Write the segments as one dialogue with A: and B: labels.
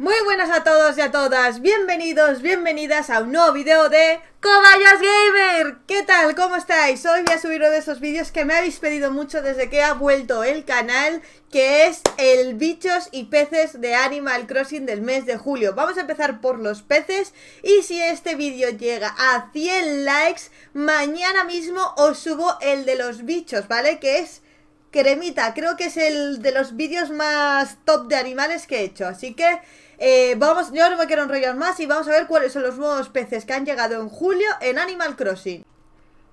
A: Muy buenas a todos y a todas, bienvenidos, bienvenidas a un nuevo video de Cobayas Gamer ¿Qué tal? ¿Cómo estáis? Hoy voy a subir uno de esos vídeos que me habéis pedido mucho desde que ha vuelto el canal Que es el bichos y peces de Animal Crossing del mes de julio Vamos a empezar por los peces Y si este vídeo llega a 100 likes, mañana mismo os subo el de los bichos, ¿vale? Que es Cremita, creo que es el de los vídeos más top de animales que he hecho, así que eh, vamos, yo no me quiero enrollar más y vamos a ver cuáles son los nuevos peces que han llegado en julio en Animal Crossing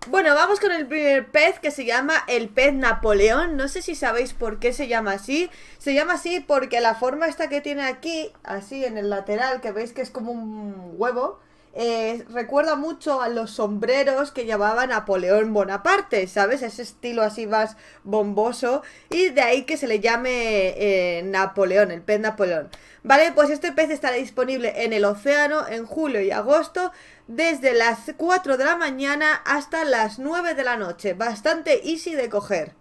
A: bueno, vamos con el primer pez que se llama el pez Napoleón. No sé si sabéis por qué se llama así. Se llama así porque la forma esta que tiene aquí, así en el lateral, que veis que es como un huevo, eh, recuerda mucho a los sombreros que llamaba Napoleón Bonaparte, ¿sabes? Ese estilo así más bomboso y de ahí que se le llame eh, Napoleón, el pez Napoleón. Vale, pues este pez estará disponible en el océano en julio y agosto desde las 4 de la mañana hasta las 9 de la noche. Bastante easy de coger.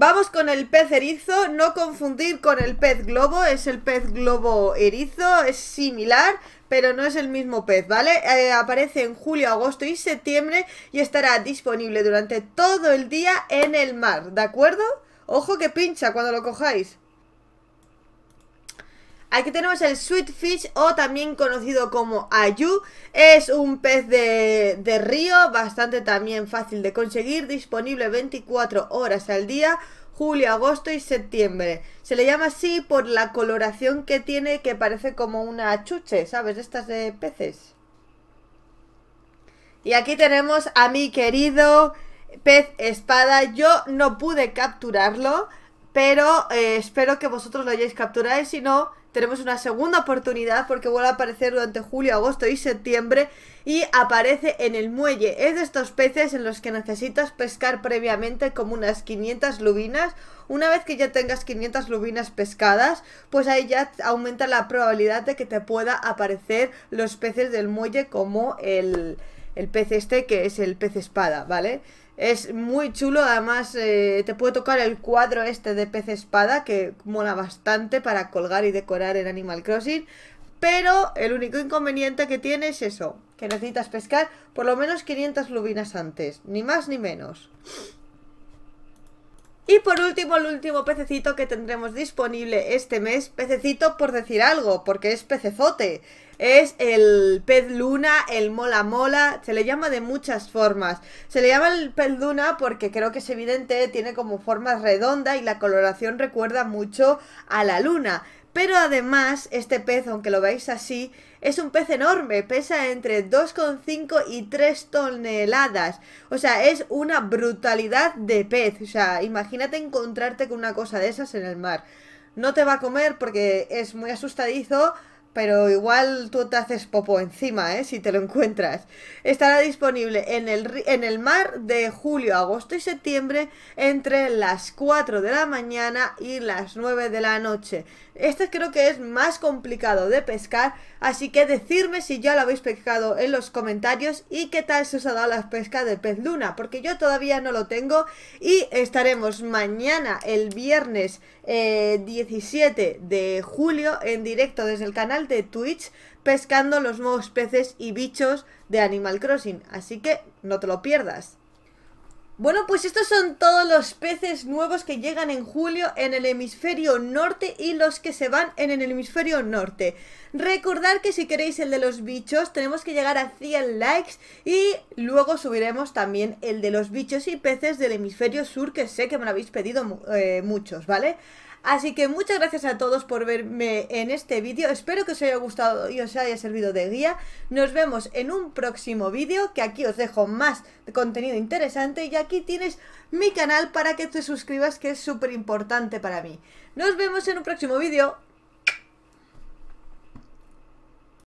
A: Vamos con el pez erizo, no confundir con el pez globo, es el pez globo erizo, es similar, pero no es el mismo pez, ¿vale? Eh, aparece en julio, agosto y septiembre y estará disponible durante todo el día en el mar, ¿de acuerdo? Ojo que pincha cuando lo cojáis. Aquí tenemos el Sweetfish o también conocido como Ayu. Es un pez de, río, bastante también fácil de conseguir, disponible 24 horas al día, julio, agosto y septiembre. Se le llama así por la coloración que tiene que parece como una chuche, ¿sabes? Estas de peces. Y aquí tenemos a mi querido pez espada. Yo no pude capturarlo. Pero eh, espero que vosotros lo hayáis capturado y si no, tenemos una segunda oportunidad porque vuelve a aparecer durante julio, agosto y septiembre y aparece en el muelle. Es de estos peces en los que necesitas pescar previamente como unas 500 lubinas. Una vez que ya tengas 500 lubinas pescadas, pues ahí ya aumenta la probabilidad de que te pueda aparecer los peces del muelle como el, el pez este que es el pez espada, ¿vale? Es muy chulo, además eh, te puede tocar el cuadro este de pez espada que mola bastante para colgar y decorar en Animal Crossing. Pero el único inconveniente que tiene es eso, que necesitas pescar por lo menos 500 lubinas antes, ni más ni menos. Y por último, el último pececito que tendremos disponible este mes, pececito por decir algo, porque es pecezote. Es el pez luna, el mola mola, se le llama de muchas formas. Se le llama el pez luna porque creo que es evidente, tiene como forma redonda y la coloración recuerda mucho a la luna pero además, este pez, aunque lo veáis así, es un pez enorme, pesa entre 2,5 y 3 toneladas. O sea, es una brutalidad de pez. O sea, imagínate encontrarte con una cosa de esas en el mar. No te va a comer porque es muy asustadizo, pero igual tú te haces popo encima, ¿eh? Si te lo encuentras. Estará disponible en el, en el mar de julio, agosto y septiembre entre las 4 de la mañana y las 9 de la noche. Este creo que es más complicado de pescar, así que decirme si ya lo habéis pescado en los comentarios y qué tal se os ha dado la pesca de pez luna, porque yo todavía no lo tengo y estaremos mañana, el viernes 17 eh, de julio, en directo desde el canal de Twitch pescando los nuevos peces y bichos de Animal Crossing, así que no te lo pierdas. Bueno, pues estos son todos los peces nuevos que llegan en julio en el hemisferio norte y los que se van en el hemisferio norte. Recordad que si queréis el de los bichos tenemos que llegar a 100 likes y luego subiremos también el de los bichos y peces del hemisferio sur que sé que me lo habéis pedido eh, muchos, ¿vale? Así que muchas gracias a todos por verme en este vídeo. Espero que os haya gustado y os haya servido de guía. Nos vemos en un próximo vídeo, que aquí os dejo más contenido interesante. Y aquí tienes mi canal para que te suscribas, que es súper importante para mí. Nos vemos en un próximo vídeo.